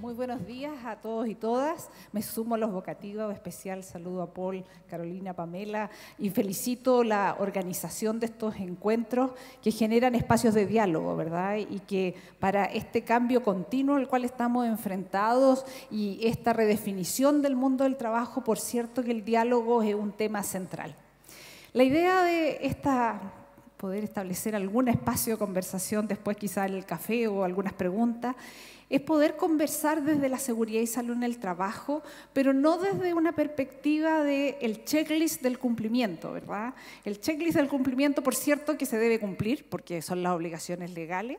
muy buenos días a todos y todas. Me sumo a los vocativos, especial saludo a Paul, Carolina, Pamela y felicito la organización de estos encuentros que generan espacios de diálogo, ¿verdad? Y que para este cambio continuo al cual estamos enfrentados y esta redefinición del mundo del trabajo, por cierto que el diálogo es un tema central. La idea de esta poder establecer algún espacio de conversación después quizá el café o algunas preguntas, es poder conversar desde la seguridad y salud en el trabajo, pero no desde una perspectiva del el checklist del cumplimiento, ¿verdad? El checklist del cumplimiento, por cierto, que se debe cumplir, porque son las obligaciones legales,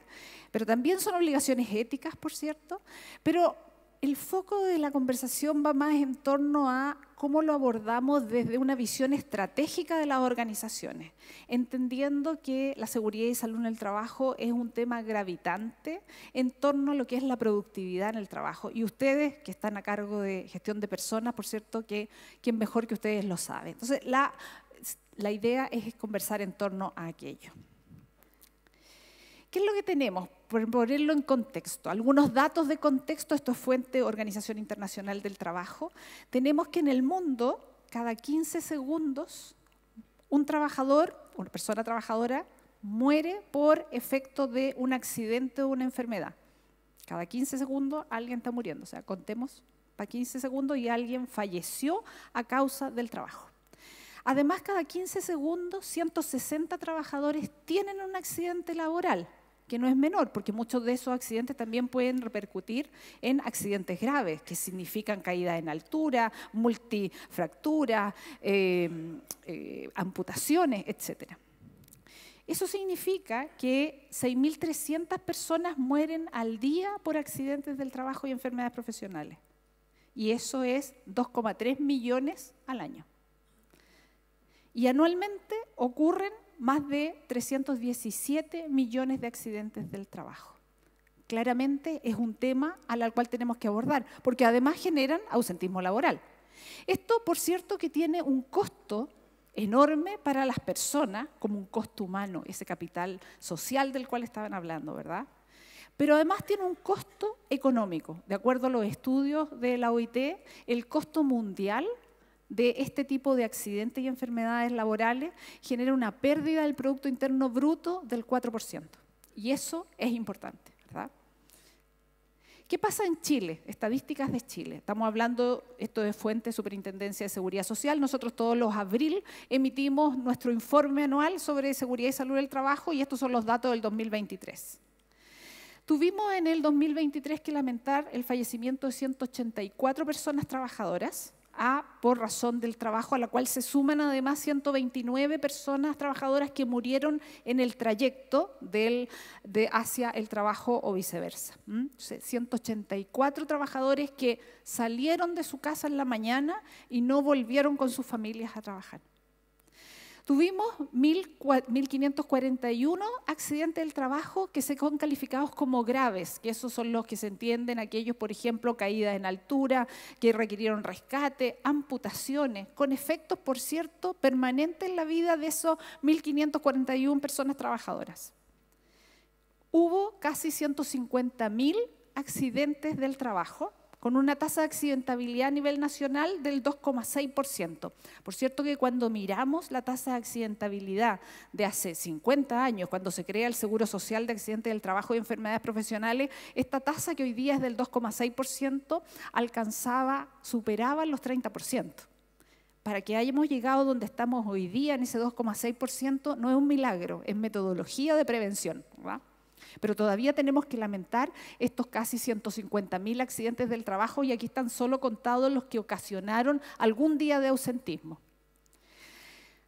pero también son obligaciones éticas, por cierto, pero el foco de la conversación va más en torno a cómo lo abordamos desde una visión estratégica de las organizaciones, entendiendo que la seguridad y salud en el trabajo es un tema gravitante en torno a lo que es la productividad en el trabajo. Y ustedes, que están a cargo de gestión de personas, por cierto, que quién mejor que ustedes lo sabe. Entonces, la idea es conversar en torno a aquello. ¿Qué es lo que tenemos? Por ponerlo en contexto, algunos datos de contexto, esto es fuente Organización Internacional del Trabajo, tenemos que en el mundo, cada 15 segundos, un trabajador, una persona trabajadora, muere por efecto de un accidente o una enfermedad. Cada 15 segundos alguien está muriendo, o sea, contemos para 15 segundos y alguien falleció a causa del trabajo. Además, cada 15 segundos, 160 trabajadores tienen un accidente laboral que no es menor, porque muchos de esos accidentes también pueden repercutir en accidentes graves, que significan caídas en altura, multifracturas, em, eh, amputaciones, etc. Eso significa que 6.300 personas mueren al día por accidentes del trabajo y enfermedades profesionales. Y eso es 2,3 millones al año. Y anualmente ocurren más de 317 millones de accidentes del trabajo. Claramente es un tema al cual tenemos que abordar, porque además generan ausentismo laboral. Esto, por cierto, que tiene un costo enorme para las personas, como un costo humano, ese capital social del cual estaban hablando, ¿verdad? Pero además tiene un costo económico. De acuerdo a los estudios de la OIT, el costo mundial de este tipo de accidentes y enfermedades laborales genera una pérdida del Producto Interno Bruto del 4%. Y eso es importante, ¿verdad? ¿Qué pasa en Chile? Estadísticas de Chile. Estamos hablando, esto de fuente Superintendencia de Seguridad Social. Nosotros todos los abril emitimos nuestro informe anual sobre seguridad y salud del trabajo y estos son los datos del 2023. Tuvimos en el 2023 que lamentar el fallecimiento de 184 personas trabajadoras, a por razón del trabajo, a la cual se suman además 129 personas trabajadoras que murieron en el trayecto del, de hacia el trabajo o viceversa. 184 trabajadores que salieron de su casa en la mañana y no volvieron con sus familias a trabajar. Tuvimos 1.541 accidentes del trabajo que se han calificados como graves, que esos son los que se entienden, aquellos, por ejemplo, caídas en altura, que requirieron rescate, amputaciones, con efectos, por cierto, permanentes en la vida de esos 1.541 personas trabajadoras. Hubo casi 150.000 accidentes del trabajo con una tasa de accidentabilidad a nivel nacional del 2,6%. Por cierto que cuando miramos la tasa de accidentabilidad de hace 50 años, cuando se crea el Seguro Social de Accidentes del Trabajo y Enfermedades Profesionales, esta tasa que hoy día es del 2,6% alcanzaba, superaba los 30%. Para que hayamos llegado donde estamos hoy día, en ese 2,6%, no es un milagro, es metodología de prevención. ¿verdad? Pero todavía tenemos que lamentar estos casi 150.000 accidentes del trabajo y aquí están solo contados los que ocasionaron algún día de ausentismo.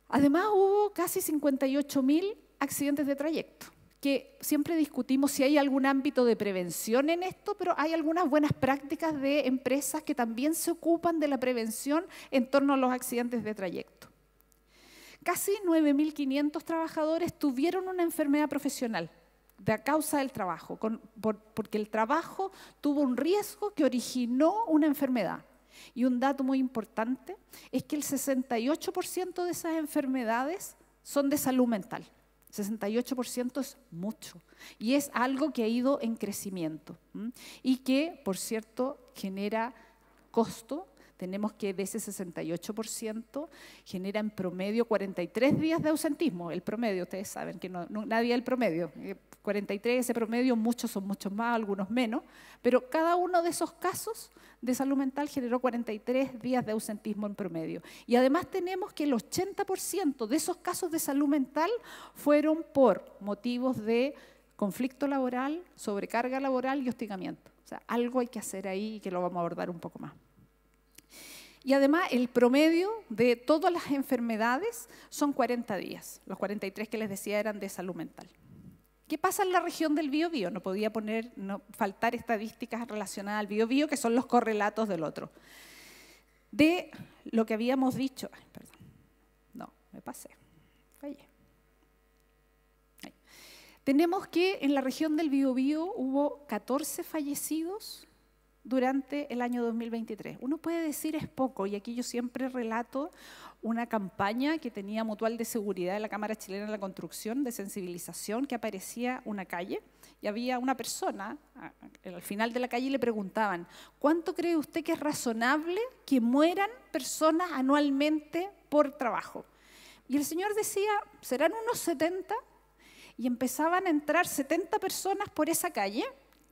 Además hubo casi 58.000 accidentes de trayecto que siempre discutimos si hay algún ámbito de prevención en esto, pero hay algunas buenas prácticas de empresas que también se ocupan de la prevención en torno a los accidentes de trayecto. Casi 9.500 trabajadores tuvieron una enfermedad profesional de a causa del trabajo, porque el trabajo tuvo un riesgo que originó una enfermedad. Y un dato muy importante es que el 68% de esas enfermedades son de salud mental. 68% es mucho y es algo que ha ido en crecimiento y que, por cierto, genera costo tenemos que de ese 68% genera en promedio 43 días de ausentismo, el promedio, ustedes saben que no, nadie es el promedio, 43 eh, ese promedio, muchos son muchos más, algunos menos, pero cada uno de esos casos de salud mental generó 43 días de ausentismo en promedio. Y además tenemos que el 80% de esos casos de salud mental fueron por motivos de conflicto laboral, sobrecarga laboral y hostigamiento. O sea, algo hay que hacer ahí y que lo vamos a abordar un poco más. Y además el promedio de todas las enfermedades son 40 días. Los 43 que les decía eran de salud mental. ¿Qué pasa en la región del biobío? No podía poner, no, faltar estadísticas relacionadas al biobío, que son los correlatos del otro. De lo que habíamos dicho, perdón, no, me pasé, fallé. Tenemos que en la región del biobío hubo 14 fallecidos durante el año 2023. Uno puede decir es poco, y aquí yo siempre relato una campaña que tenía Mutual de Seguridad de la Cámara Chilena de la Construcción de sensibilización, que aparecía una calle y había una persona al final de la calle y le preguntaban, ¿cuánto cree usted que es razonable que mueran personas anualmente por trabajo? Y el señor decía, ¿serán unos 70? Y empezaban a entrar 70 personas por esa calle,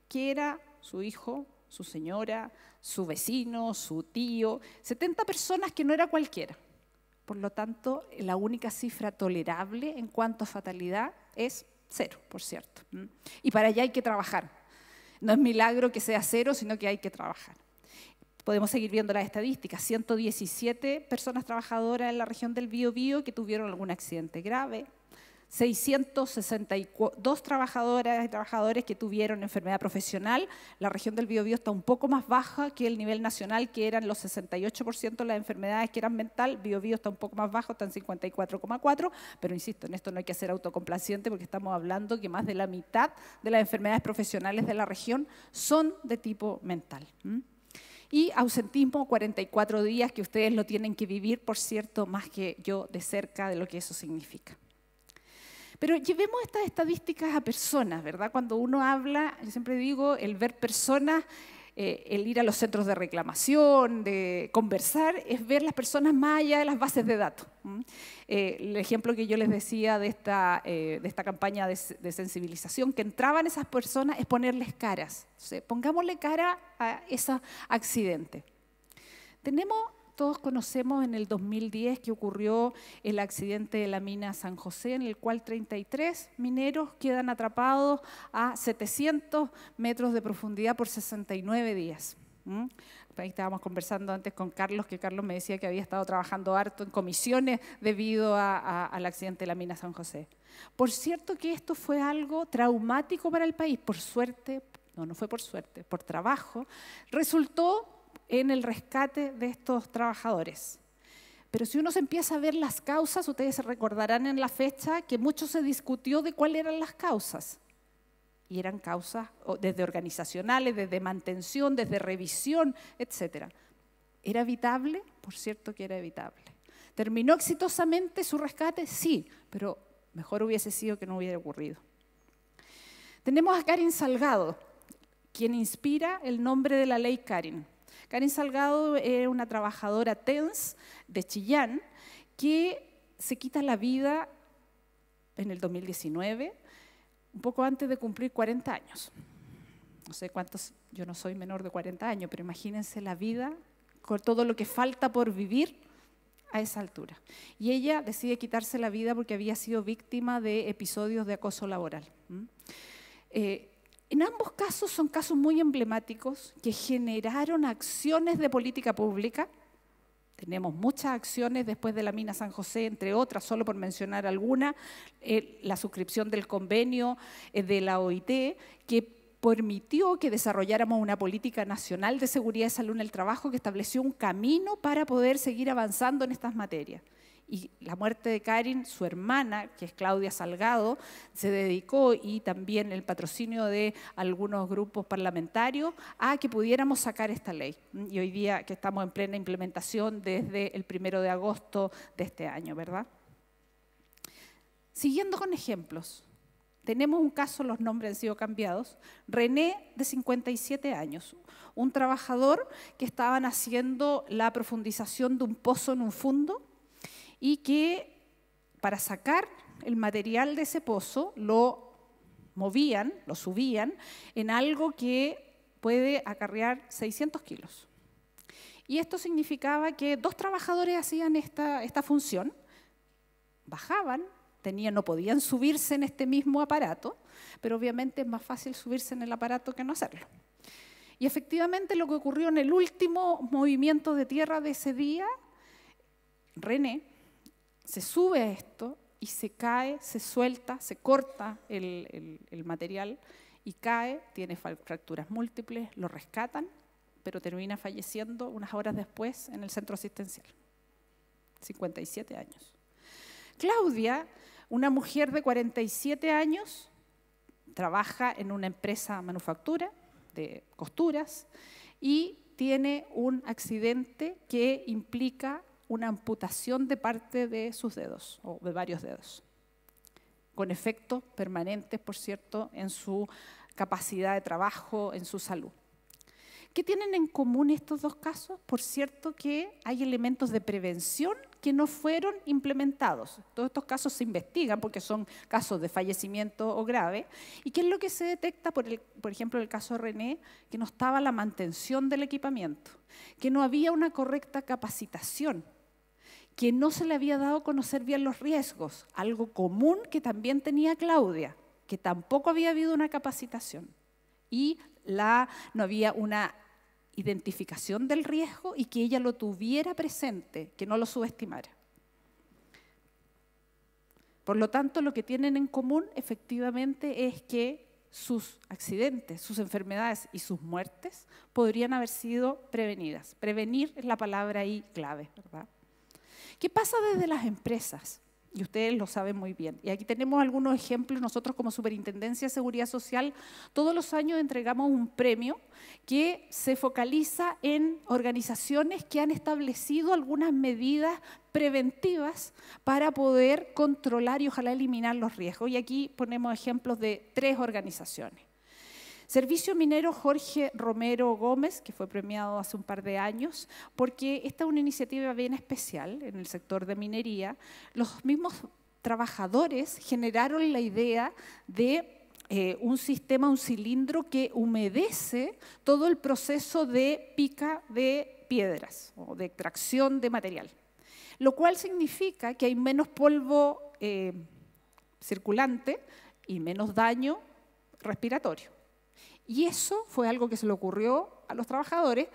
que era su hijo, su señora, su vecino, su tío, 70 personas que no era cualquiera. Por lo tanto, la única cifra tolerable en cuanto a fatalidad es cero, por cierto. Y para allá hay que trabajar. No es milagro que sea cero, sino que hay que trabajar. Podemos seguir viendo las estadísticas. 117 personas trabajadoras en la región del Bío que tuvieron algún accidente grave, 662 trabajadoras y trabajadores que tuvieron enfermedad profesional. La región del Biobío está un poco más baja que el nivel nacional, que eran los 68% de las enfermedades que eran mental. Biobío está un poco más bajo, están 54,4%, pero insisto, en esto no hay que ser autocomplaciente porque estamos hablando que más de la mitad de las enfermedades profesionales de la región son de tipo mental. y ausentismo 44 días que ustedes lo tienen que vivir, por cierto, más que yo de cerca de lo que eso significa. Pero llevemos estas estadísticas a personas, ¿verdad? Cuando uno habla, yo siempre digo, el ver personas, eh, el ir a los centros de reclamación, de conversar, es ver las personas más allá de las bases de datos. Eh, el ejemplo que yo les decía de esta, eh, de esta campaña de, sensibilización, que entraban esas personas, es ponerles caras. O pongámosle cara a ese accidente. Tenemos todos conocemos en el 2010 que ocurrió el accidente de la mina San José, en el cual 33 mineros quedan atrapados a 700 metros de profundidad por 69 días. ¿Mm? Ahí estábamos conversando antes con Carlos, que Carlos me decía que había estado trabajando harto en comisiones debido al accidente de la mina San José. Por cierto que esto fue algo traumático para el país, por suerte, no, no fue por suerte, por trabajo, resultó en el rescate de estos trabajadores. Pero si uno se empieza a ver las causas, ustedes se recordarán en la fecha que mucho se discutió de cuáles eran las causas. Y eran causas desde organizacionales, desde mantención, desde revisión, etc. ¿Era evitable? Por cierto que era evitable. ¿Terminó exitosamente su rescate? Sí, pero mejor hubiese sido que no hubiera ocurrido. Tenemos a Karin Salgado, quien inspira el nombre de la ley Karin. Karen Salgado es una trabajadora TENS de Chillán que se quita la vida en el 2019, un poco antes de cumplir 40 años. No sé cuántos, yo no soy menor de 40 años, pero imagínense la vida con todo lo que falta por vivir a esa altura. Y ella decide quitarse la vida porque había sido víctima de episodios de acoso laboral. En ambos casos son casos muy emblemáticos que generaron acciones de política pública. Tenemos muchas acciones después de la mina San José, entre otras, solo por mencionar alguna, eh, la suscripción del convenio eh, de la OIT, que permitió que desarrolláramos una política nacional de seguridad y salud en el trabajo que estableció un camino para poder seguir avanzando en estas materias y la muerte de Karin, su hermana, que es Claudia Salgado, se dedicó y también el patrocinio de algunos grupos parlamentarios a que pudiéramos sacar esta ley. Y hoy día que estamos en plena implementación desde el primero de agosto de este año, ¿verdad? Siguiendo con ejemplos. Tenemos un caso, los nombres han sido cambiados. René, de 57 años, un trabajador que estaban haciendo la profundización de un pozo en un fondo y que para sacar el material de ese pozo lo movían, lo subían en algo que puede acarrear 600 kilos. Y esto significaba que dos trabajadores hacían esta, función, bajaban, tenían, no podían subirse en este mismo aparato, pero obviamente es más fácil subirse en el aparato que no hacerlo. Y efectivamente lo que ocurrió en el último movimiento de tierra de ese día, René, se sube a esto y se cae, se suelta, se corta el, material y cae, tiene fracturas múltiples, lo rescatan, pero termina falleciendo unas horas después en el centro asistencial. 57 años. Claudia, una mujer de 47 años, trabaja en una empresa manufactura de costuras y tiene un accidente que implica una amputación de parte de sus dedos o de varios dedos, con efectos permanentes, por cierto, en su capacidad de trabajo, en su salud. ¿Qué tienen en común estos dos casos? Por cierto que hay elementos de prevención que no fueron implementados. Todos estos casos se investigan porque son casos de fallecimiento o grave. ¿Y qué es lo que se detecta, por, el, por ejemplo, el caso René? Que no estaba la mantención del equipamiento, que no había una correcta capacitación que no se le había dado a conocer bien los riesgos, algo común que también tenía Claudia, que tampoco había habido una capacitación y la, no había una identificación del riesgo y que ella lo tuviera presente, que no lo subestimara. Por lo tanto, lo que tienen en común efectivamente es que sus accidentes, sus enfermedades y sus muertes podrían haber sido prevenidas. Prevenir es la palabra ahí clave, ¿verdad? ¿Qué pasa desde las empresas? Y ustedes lo saben muy bien. Y aquí tenemos algunos ejemplos. Nosotros como Superintendencia de Seguridad Social todos los años entregamos un premio que se focaliza en organizaciones que han establecido algunas medidas preventivas para poder controlar y ojalá eliminar los riesgos. Y aquí ponemos ejemplos de tres organizaciones. Servicio Minero Jorge Romero Gómez, que fue premiado hace un par de años, porque esta es una iniciativa bien especial en el sector de minería. Los mismos trabajadores generaron la idea de eh, un sistema, un cilindro que humedece todo el proceso de pica de piedras o de extracción de material, lo cual significa que hay menos polvo eh, circulante y menos daño respiratorio. Y eso fue algo que se le ocurrió a los trabajadores,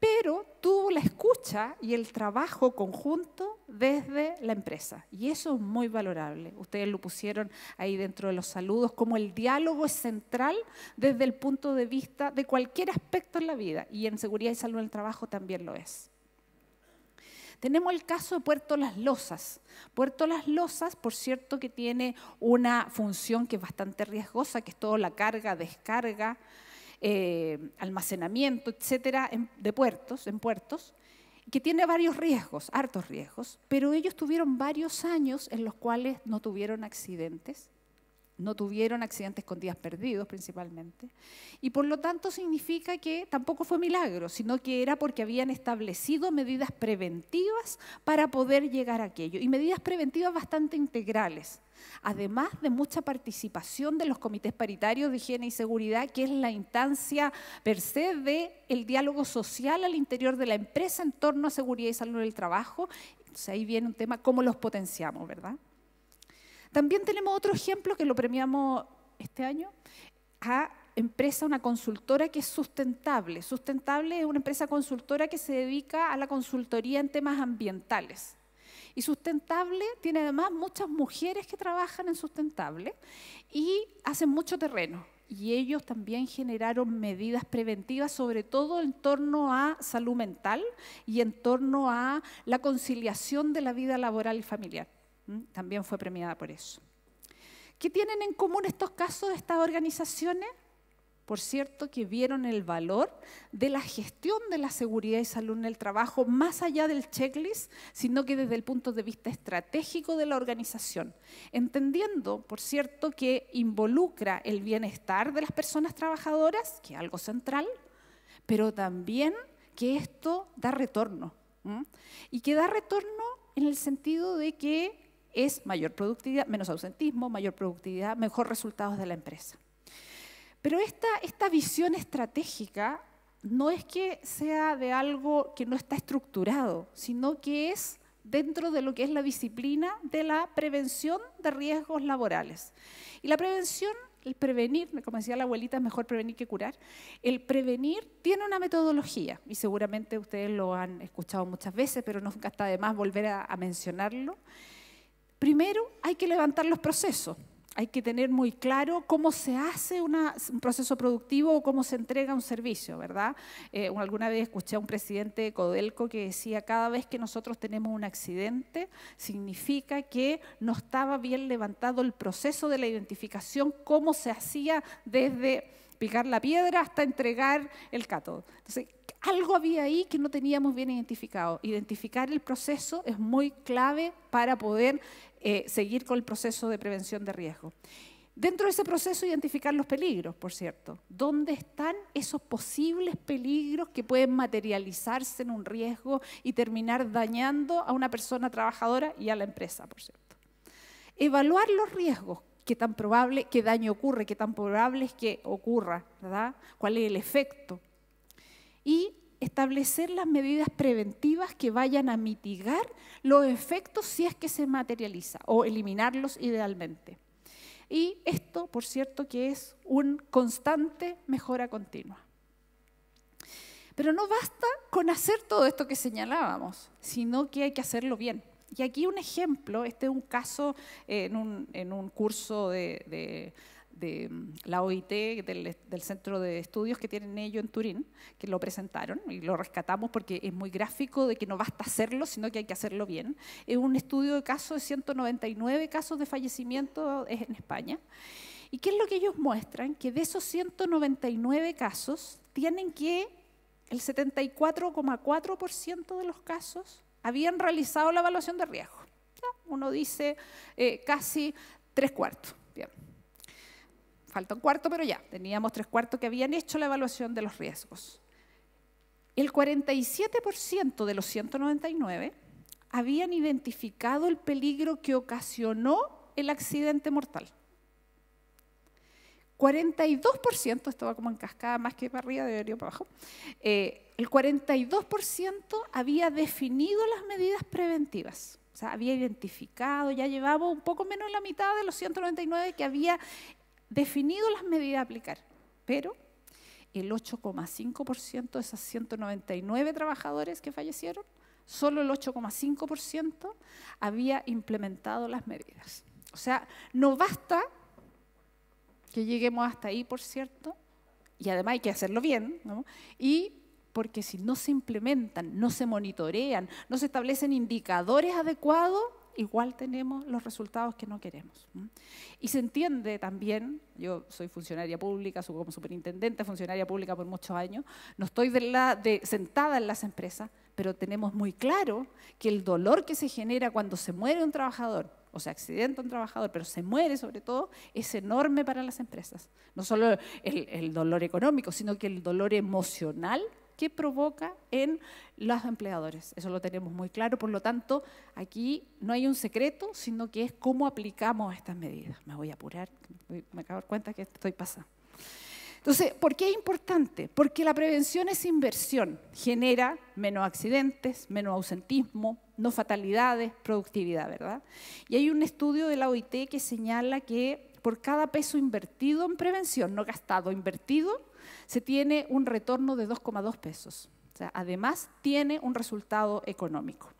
pero tuvo la escucha y el trabajo conjunto desde la empresa. Y eso es muy valorable. Ustedes lo pusieron ahí dentro de los saludos, como el diálogo es central desde el punto de vista de cualquier aspecto en la vida. Y en seguridad y salud en el trabajo también lo es. Tenemos el caso de Puerto Las Lozas. Puerto Las Lozas, por cierto, que tiene una función que es bastante riesgosa, que es toda la carga, descarga, eh, almacenamiento, etcétera, de puertos, en puertos que tiene varios riesgos, hartos riesgos, pero ellos tuvieron varios años en los cuales no tuvieron accidentes no tuvieron accidentes con días perdidos principalmente, y por lo tanto significa que tampoco fue milagro, sino que era porque habían establecido medidas preventivas para poder llegar a aquello, y medidas preventivas bastante integrales, además de mucha participación de los comités paritarios de higiene y seguridad, que es la instancia per se de el diálogo social al interior de la empresa en torno a seguridad y salud del trabajo. Entonces ahí viene un tema, ¿cómo los potenciamos, verdad? También tenemos otro ejemplo que lo premiamos este año a empresa, una consultora que es sustentable. Sustentable es una empresa consultora que se dedica a la consultoría en temas ambientales. Y sustentable tiene además muchas mujeres que trabajan en sustentable y hacen mucho terreno. Y ellos también generaron medidas preventivas, sobre todo en torno a salud mental y en torno a la conciliación de la vida laboral y familiar. También fue premiada por eso. ¿Qué tienen en común estos casos de estas organizaciones? Por cierto, que vieron el valor de la gestión de la seguridad y salud en el trabajo más allá del checklist, sino que desde el punto de vista estratégico de la organización, entendiendo, por cierto, que involucra el bienestar de las personas trabajadoras, que es algo central, pero también que esto da retorno. Y que da retorno en el sentido de que es mayor productividad, menos ausentismo, mayor productividad, mejor resultados de la empresa. Pero esta, esta visión estratégica no es que sea de algo que no está estructurado, sino que es dentro de lo que es la disciplina de la prevención de riesgos laborales. Y la prevención, el prevenir, como decía la abuelita, es mejor prevenir que curar. El prevenir tiene una metodología, y seguramente ustedes lo han escuchado muchas veces, pero nunca está de más volver a mencionarlo, Primero, hay que levantar los procesos. Hay que tener muy claro cómo se hace un proceso productivo o cómo se entrega un servicio, ¿verdad? Eh, alguna vez escuché a un presidente de Codelco que decía, cada vez que nosotros tenemos un accidente, significa que no estaba bien levantado el proceso de la identificación, cómo se hacía desde picar la piedra hasta entregar el cátodo. Entonces, algo había ahí que no teníamos bien identificado. Identificar el proceso es muy clave para poder eh, seguir con el proceso de prevención de riesgo. Dentro de ese proceso, identificar los peligros, por cierto. ¿Dónde están esos posibles peligros que pueden materializarse en un riesgo y terminar dañando a una persona trabajadora y a la empresa, por cierto? Evaluar los riesgos, qué tan probable, qué daño ocurre, qué tan probable es que ocurra, ¿verdad? ¿Cuál es el efecto? y establecer las medidas preventivas que vayan a mitigar los efectos si es que se materializa o eliminarlos idealmente. Y esto, por cierto, que es una constante mejora continua. Pero no basta con hacer todo esto que señalábamos, sino que hay que hacerlo bien. Y aquí un ejemplo, este es un caso en un, curso de de mm, la OIT, del, Centro de Estudios que tienen ellos en Turín, que lo presentaron y lo rescatamos porque es muy gráfico de que no basta hacerlo, sino que hay que hacerlo bien. Es un estudio de casos de 199 casos de fallecimiento en España. ¿Y qué es lo que ellos muestran? Que de esos 199 casos, tienen que el 74,4% de los casos habían realizado la evaluación de riesgo. Uno dice eh, casi tres cuartos. Bien falta un cuarto, pero ya, teníamos tres cuartos que habían hecho la evaluación de los riesgos. El 47% de los 199 habían identificado el peligro que ocasionó el accidente mortal. 42%, esto va como en cascada más que para arriba, debería para abajo, eh, el 42% había definido las medidas preventivas. O sea, había identificado, ya llevaba un poco menos de la mitad de los 199 que había definido las medidas a aplicar, pero el 8,5% de esos 199 trabajadores que fallecieron, solo el 8,5% había implementado las medidas. O sea, no basta que lleguemos hasta ahí, por cierto, y además hay que hacerlo bien, y porque si no se implementan, no se monitorean, no se establecen indicadores adecuados, igual tenemos los resultados que no queremos. Y se entiende también, yo soy funcionaria pública, soy como superintendente, funcionaria pública por muchos años, no estoy de la, de, sentada en las empresas, pero tenemos muy claro que el dolor que se genera cuando se muere un trabajador, o se accidenta un trabajador, pero se muere sobre todo, es enorme para las empresas. No solo el, el dolor económico, sino que el dolor emocional ¿Qué provoca en los empleadores. Eso lo tenemos muy claro, por lo tanto, aquí no hay un secreto, sino que es cómo aplicamos estas medidas. Me voy a apurar, me acabo de dar cuenta que estoy pasando. Entonces, ¿por qué es importante? Porque la prevención es inversión, genera menos accidentes, menos ausentismo, no fatalidades, productividad, ¿verdad? Y hay un estudio de la OIT que señala que por cada peso invertido en prevención, no gastado, invertido, se tiene un retorno de 2,2 pesos. O además tiene un resultado económico.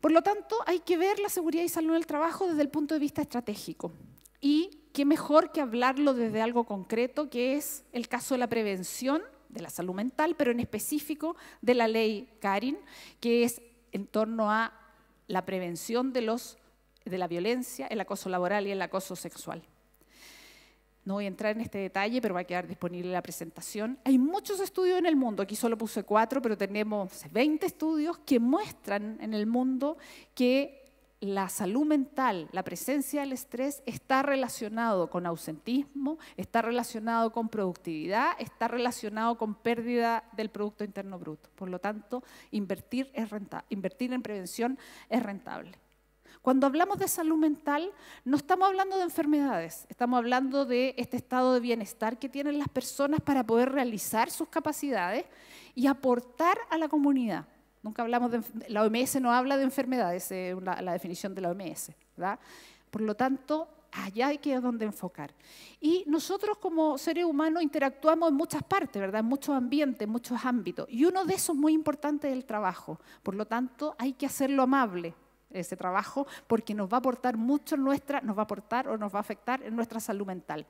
Por lo tanto, hay que ver la seguridad y salud en el trabajo desde el punto de vista estratégico. Y qué mejor que hablarlo desde algo concreto, que es el caso de la prevención de la salud mental, pero en específico de la ley Karin, que es en torno a la prevención de la violencia, el acoso laboral y el acoso sexual. No voy a entrar en este detalle, pero va a quedar disponible la presentación. Hay muchos estudios en el mundo, aquí solo puse cuatro, pero tenemos 20 estudios que muestran en el mundo que la salud mental, la presencia del estrés está relacionado con ausentismo, está relacionado con productividad, está relacionado con pérdida del Producto Interno Bruto. Por lo tanto, invertir, es renta, invertir en prevención es rentable. Cuando hablamos de salud mental, no estamos hablando de enfermedades, estamos hablando de este estado de bienestar que tienen las personas para poder realizar sus capacidades y aportar a la comunidad. Nunca hablamos de, la OMS no habla de enfermedades, es la, definición de la OMS, ¿verdad? Por lo tanto, allá hay que donde enfocar. Y nosotros como seres humanos interactuamos en muchas partes, ¿verdad? En muchos ambientes, en muchos ámbitos. Y uno de esos muy importante es el trabajo. Por lo tanto, hay que hacerlo amable, ese trabajo porque nos va a aportar mucho nuestra, nos va a aportar o nos va a afectar en nuestra salud mental.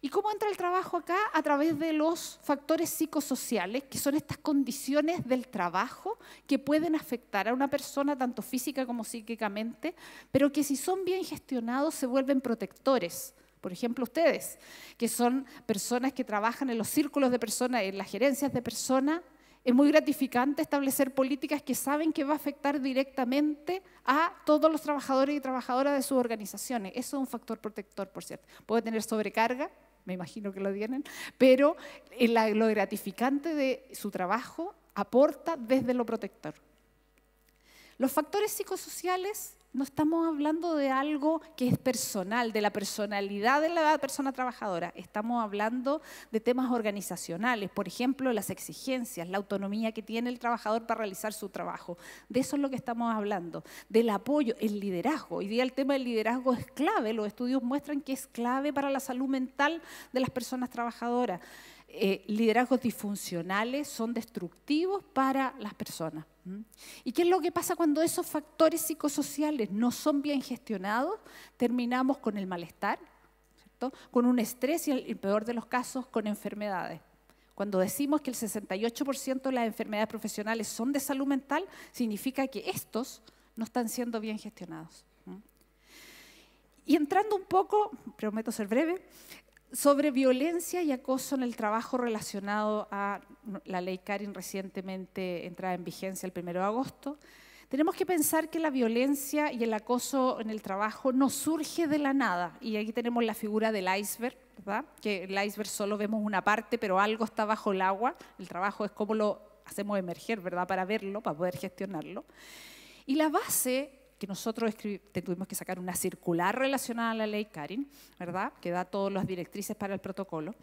¿Y cómo entra el trabajo acá? A través de los factores psicosociales, que son estas condiciones del trabajo que pueden afectar a una persona tanto física como psíquicamente, pero que si son bien gestionados se vuelven protectores. Por ejemplo, ustedes, que son personas que trabajan en los círculos de personas, en las gerencias de personas, es muy gratificante establecer políticas que saben que va a afectar directamente a todos los trabajadores y trabajadoras de sus organizaciones. Eso es un factor protector, por cierto. Puede tener sobrecarga, me imagino que lo tienen, pero eh, lo gratificante de su trabajo aporta desde lo protector. Los factores psicosociales no estamos hablando de algo que es personal, de la personalidad de la persona trabajadora. Estamos hablando de temas organizacionales, por ejemplo, las exigencias, la autonomía que tiene el trabajador para realizar su trabajo. De eso es lo que estamos hablando, del apoyo, el liderazgo. Hoy día el tema del liderazgo es clave, los estudios muestran que es clave para la salud mental de las personas trabajadoras. Eh, liderazgos disfuncionales son destructivos para las personas. ¿Y qué es lo que pasa cuando esos factores psicosociales no son bien gestionados? Terminamos con el malestar, con un estrés y, en el peor de los casos, con enfermedades. Cuando decimos que el 68% de las enfermedades profesionales son de salud mental, significa que estos no están siendo bien gestionados. Y entrando un poco, prometo ser breve, sobre violencia y acoso en el trabajo relacionado a la ley Karin recientemente entrada en vigencia el 1 de agosto, tenemos que pensar que la violencia y el acoso en el trabajo no surge de la nada. Y aquí tenemos la figura del iceberg, que el iceberg solo vemos una parte, pero algo está bajo el agua. El trabajo es como lo hacemos emerger, ¿verdad? Para verlo, para poder gestionarlo. Y la base que nosotros tuvimos que sacar una circular relacionada a la ley Karin, ¿verdad? Que da todas las directrices para el protocolo.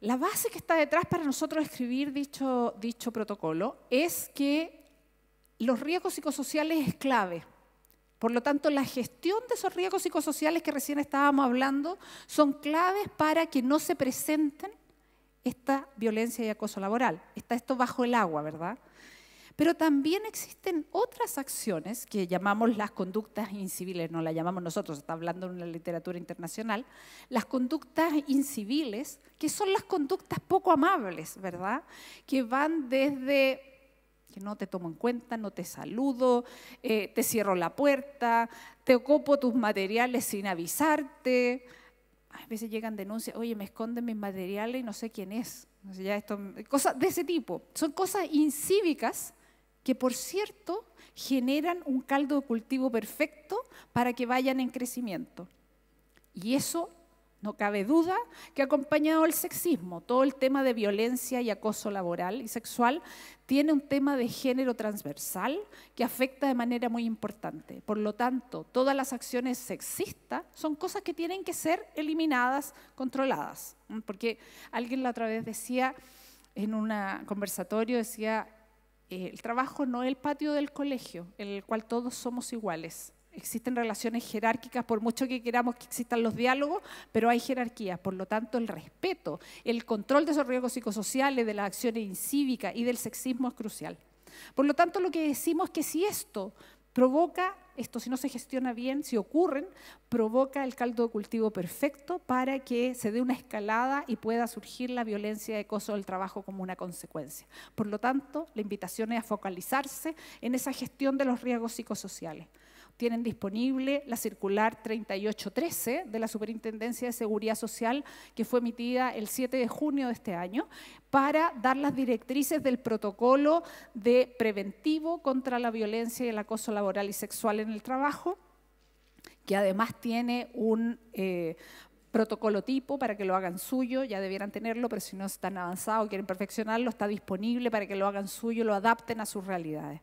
La base que está detrás para nosotros escribir dicho, dicho protocolo es que los riesgos psicosociales es clave. Por lo tanto, la gestión de esos riesgos psicosociales que recién estábamos hablando son claves para que no se presenten esta violencia y acoso laboral. Está esto bajo el agua, ¿verdad? Pero también existen otras acciones que llamamos las conductas inciviles, no las llamamos nosotros, está hablando en la literatura internacional, las conductas inciviles, que son las conductas poco amables, ¿verdad? Que van desde que no te tomo en cuenta, no te saludo, eh, te cierro la puerta, te ocupo tus materiales sin avisarte. A veces llegan denuncias, oye, me esconden mis materiales y no sé quién es. esto, cosas de ese tipo. Son cosas incívicas que por cierto generan un caldo de cultivo perfecto para que vayan en crecimiento. Y eso, no cabe duda, que acompañado al sexismo, todo el tema de violencia y acoso laboral y sexual, tiene un tema de género transversal que afecta de manera muy importante. Por lo tanto, todas las acciones sexistas son cosas que tienen que ser eliminadas, controladas. Porque alguien la otra vez decía, en un conversatorio, decía, eh, el trabajo no es el patio del colegio, en el cual todos somos iguales. Existen relaciones jerárquicas, por mucho que queramos que existan los diálogos, pero hay jerarquías. Por lo tanto, el respeto, el control de esos riesgos psicosociales, de las acciones incívicas y del sexismo es crucial. Por lo tanto, lo que decimos es que si esto provoca esto si no se gestiona bien, si ocurren, provoca el caldo de cultivo perfecto para que se dé una escalada y pueda surgir la violencia de acoso del trabajo como una consecuencia. Por lo tanto, la invitación es a focalizarse en esa gestión de los riesgos psicosociales tienen disponible la circular 3813 de la Superintendencia de Seguridad Social, que fue emitida el 7 de junio de este año, para dar las directrices del protocolo de preventivo contra la violencia y el acoso laboral y sexual en el trabajo, que además tiene un eh, protocolo tipo para que lo hagan suyo, ya debieran tenerlo, pero si no están avanzados, quieren perfeccionarlo, está disponible para que lo hagan suyo, lo adapten a sus realidades.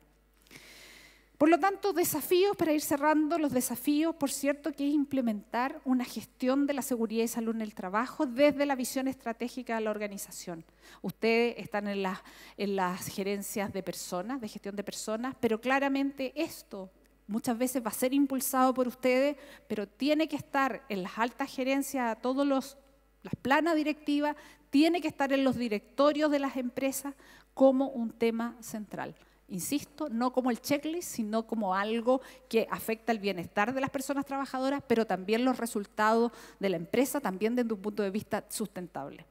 Por lo tanto, desafíos para ir cerrando, los desafíos, por cierto, que es implementar una gestión de la seguridad y salud en el trabajo desde la visión estratégica de la organización. Ustedes están en, las gerencias de personas, de gestión de personas, pero claramente esto muchas veces va a ser impulsado por ustedes, pero tiene que estar en las altas gerencias, a todos los las planas directivas, tiene que estar en los directorios de las empresas como un tema central insisto, no como el checklist, sino como algo que afecta el bienestar de las personas trabajadoras, pero también los resultados de la empresa, también desde un punto de vista sustentable.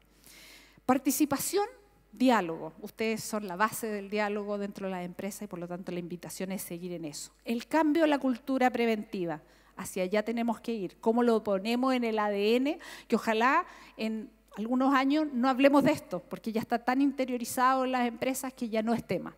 Participación, diálogo. Ustedes son la base del diálogo dentro de la empresa y por lo tanto la invitación es seguir en eso. El cambio de la cultura preventiva. Hacia allá tenemos que ir. ¿Cómo lo ponemos en el ADN? Que ojalá en algunos años no hablemos de esto, porque ya está tan interiorizado en las empresas que ya no es tema.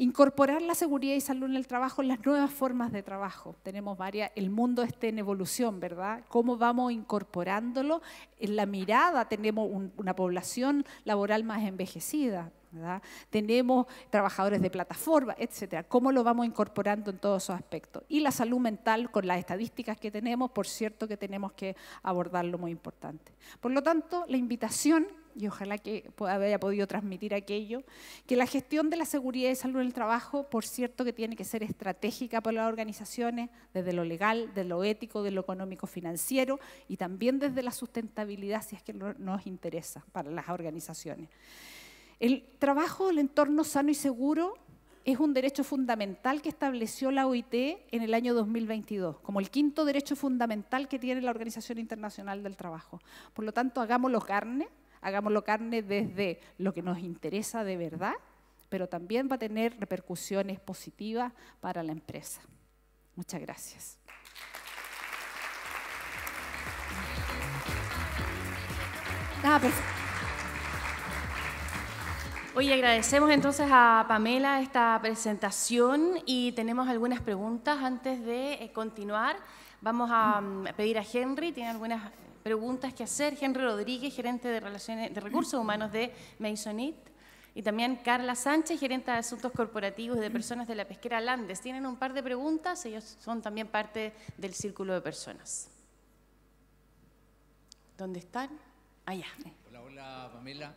Incorporar la seguridad y salud en el trabajo, en las nuevas formas de trabajo. Tenemos varias, el mundo está en evolución, ¿verdad? ¿Cómo vamos incorporándolo? En la mirada tenemos una población laboral más envejecida, ¿verdad? Tenemos trabajadores de plataforma, etcétera. ¿Cómo lo vamos incorporando en todos esos aspectos? Y la salud mental con las estadísticas que tenemos, por cierto que tenemos que lo muy importante. Por lo tanto, la invitación y ojalá que haya podido transmitir aquello, que la gestión de la seguridad y salud en el trabajo, por cierto, que tiene que ser estratégica para las organizaciones, desde lo legal, de lo ético, de lo económico-financiero y también desde la sustentabilidad, si es que nos interesa para las organizaciones. El trabajo del entorno sano y seguro es un derecho fundamental que estableció la OIT en el año 2022, como el quinto derecho fundamental que tiene la Organización Internacional del Trabajo. Por lo tanto, hagámoslo carne, hagámoslo carne desde lo que nos interesa de verdad, pero también va a tener repercusiones positivas para la empresa. Muchas gracias. Ah, Oye, agradecemos entonces a Pamela esta presentación y tenemos algunas preguntas antes de eh, continuar. Vamos a mm, pedir a Henry, tiene algunas preguntas que hacer. Henry Rodríguez, gerente de, Relaciones, de Recursos Humanos de Masonit. Y también Carla Sánchez, gerente de Asuntos Corporativos de Personas de la Pesquera Landes. Tienen un par de preguntas, ellos son también parte del círculo de personas. ¿Dónde están? Allá. Hola, hola Pamela.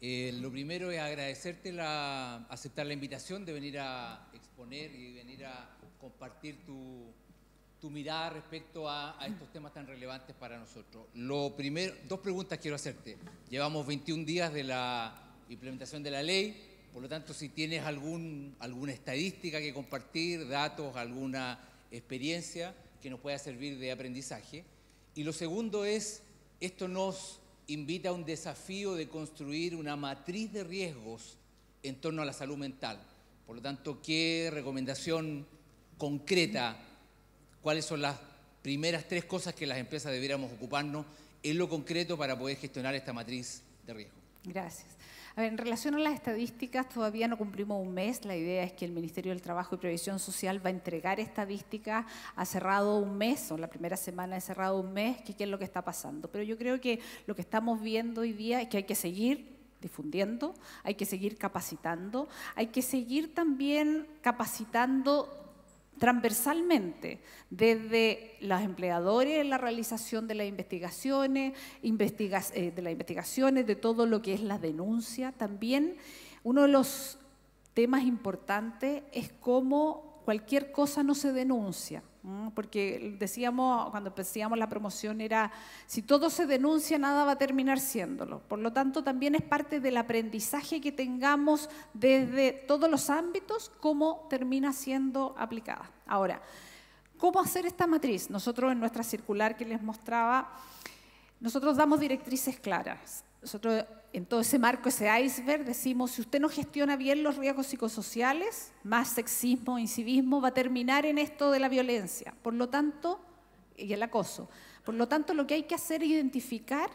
Eh, lo primero es agradecerte la, aceptar la invitación de venir a exponer y venir a compartir tu, tu mirada respecto a, estos temas tan relevantes para nosotros. Lo primero, dos preguntas quiero hacerte. Llevamos 21 días de la implementación de la ley, por lo tanto, si tienes algún, alguna estadística que compartir, datos, alguna experiencia que nos pueda servir de aprendizaje. Y lo segundo es, esto nos invita a un desafío de construir una matriz de riesgos en torno a la salud mental. Por lo tanto, ¿qué recomendación concreta? cuáles son las primeras tres cosas que las empresas debiéramos ocuparnos en lo concreto para poder gestionar esta matriz de riesgo. Gracias. A ver, en relación a las estadísticas, todavía no cumplimos un mes. La idea es que el Ministerio del Trabajo y Previsión Social va a entregar estadísticas. Ha cerrado un mes, o la primera semana ha cerrado un mes, que qué es lo que está pasando. Pero yo creo que lo que estamos viendo hoy día es que hay que seguir difundiendo, hay que seguir capacitando, hay que seguir también capacitando transversalmente, desde los empleadores, la realización de las investigaciones, eh, de las investigaciones, de todo lo que es la denuncia. También uno de los temas importantes es cómo cualquier cosa no se denuncia. Mm, porque decíamos, cuando empezamos la promoción, era, si todo se denuncia, nada va a terminar siéndolo. Por lo tanto, también es parte del aprendizaje que tengamos desde todos los ámbitos, cómo termina siendo aplicada. Ahora, ¿cómo hacer esta matriz? Nosotros en nuestra circular que les mostraba, nosotros damos directrices claras. Nosotros en todo ese marco, ese iceberg, decimos, si usted no gestiona bien los riesgos psicosociales, más sexismo, incivismo, va a terminar en esto de la violencia. Por lo tanto, y el acoso. Por lo tanto, lo que hay que hacer es identificar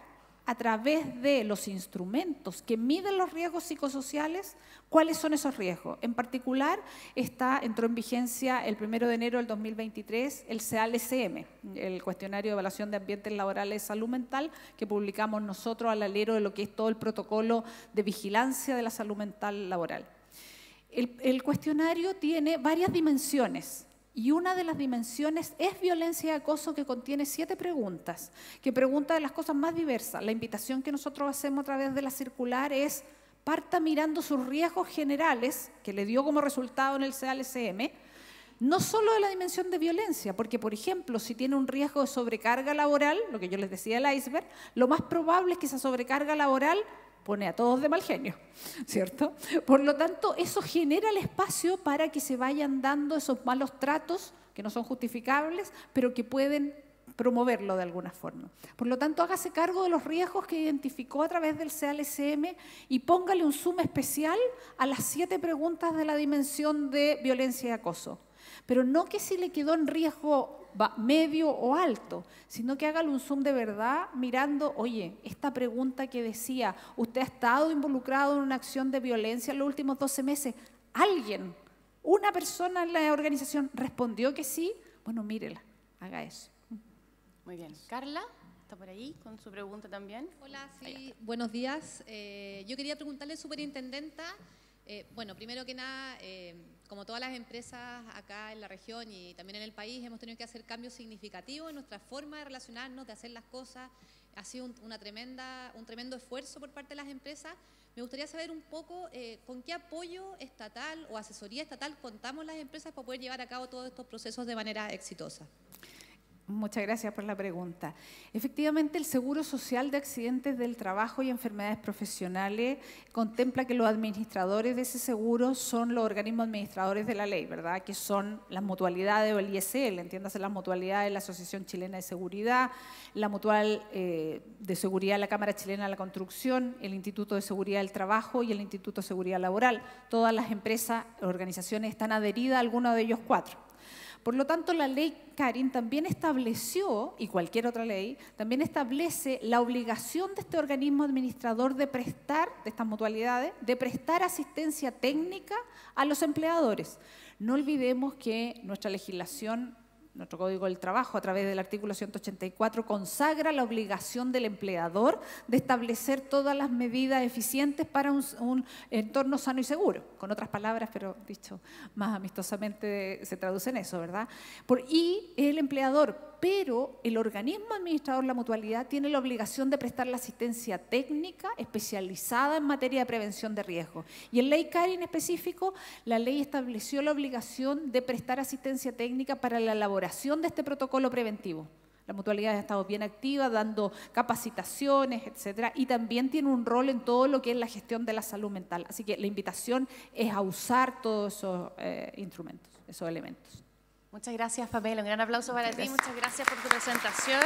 a través de los instrumentos que miden los riesgos psicosociales, cuáles son esos riesgos. En particular, está, entró en vigencia el 1 de enero del 2023 el CALSM, el cuestionario de evaluación de ambientes laborales y salud mental, que publicamos nosotros al alero de lo que es todo el protocolo de vigilancia de la salud mental laboral. el cuestionario tiene varias dimensiones. Y una de las dimensiones es violencia y acoso que contiene siete preguntas, que pregunta de las cosas más diversas. La invitación que nosotros hacemos a través de la circular es parta mirando sus riesgos generales, que le dio como resultado en el CALSM, no solo de la dimensión de violencia, porque por ejemplo, si tiene un riesgo de sobrecarga laboral, lo que yo les decía el iceberg, lo más probable es que esa sobrecarga laboral pone a todos de mal genio, ¿cierto? Por lo tanto, eso genera el espacio para que se vayan dando esos malos tratos que no son justificables, pero que pueden promoverlo de alguna forma. Por lo tanto, hágase cargo de los riesgos que identificó a través del CLSM y póngale un zoom especial a las siete preguntas de la dimensión de violencia y acoso. Pero no que si le quedó en riesgo medio o alto, sino que haga un zoom de verdad mirando, oye, esta pregunta que decía, ¿usted ha estado involucrado en una acción de violencia en los últimos 12 meses? ¿Alguien, una persona en la organización respondió que sí? Bueno, mírela, haga eso. Muy bien. Carla está por ahí con su pregunta también. Hola, sí, buenos días. Eh, yo quería preguntarle, superintendenta, eh, bueno, primero que nada, eh, como todas las empresas acá en la región y también en el país, hemos tenido que hacer cambios significativos en nuestra forma de relacionarnos, de hacer las cosas. Ha sido un, tremendo esfuerzo por parte de las empresas. Me gustaría saber un poco eh, con qué apoyo estatal o asesoría estatal contamos las empresas para poder llevar a cabo todos estos procesos de manera exitosa. Muchas gracias por la pregunta. Efectivamente, el Seguro Social de Accidentes del Trabajo y Enfermedades Profesionales contempla que los administradores de ese seguro son los organismos administradores de la ley, ¿verdad? Que son las mutualidades o el ISL, entiéndase las mutualidades de la Asociación Chilena de Seguridad, la Mutual eh, de Seguridad de la Cámara Chilena de la Construcción, el Instituto de Seguridad del Trabajo y el Instituto de Seguridad Laboral. Todas las empresas, organizaciones están adheridas a alguno de ellos cuatro. Por lo tanto, la ley Karin también estableció, y cualquier otra ley, también establece la obligación de este organismo administrador de prestar, de estas mutualidades, de prestar asistencia técnica a los empleadores. No olvidemos que nuestra legislación nuestro Código del Trabajo, a través del artículo 184, consagra la obligación del empleador de establecer todas las medidas eficientes para un, entorno sano y seguro. Con otras palabras, pero dicho más amistosamente, se traduce en eso, ¿verdad? Por, y el empleador pero el organismo administrador de la mutualidad tiene la obligación de prestar la asistencia técnica especializada en materia de prevención de riesgos. Y en ley CARI en específico, la ley estableció la obligación de prestar asistencia técnica para la elaboración de este protocolo preventivo. La mutualidad ha estado bien activa, dando capacitaciones, etcétera, y también tiene un rol en todo lo que es la gestión de la salud mental. Así que la invitación es a usar todos esos eh, instrumentos, esos elementos. Muchas gracias, Pamela. Un gran aplauso para ti. Muchas gracias por tu presentación.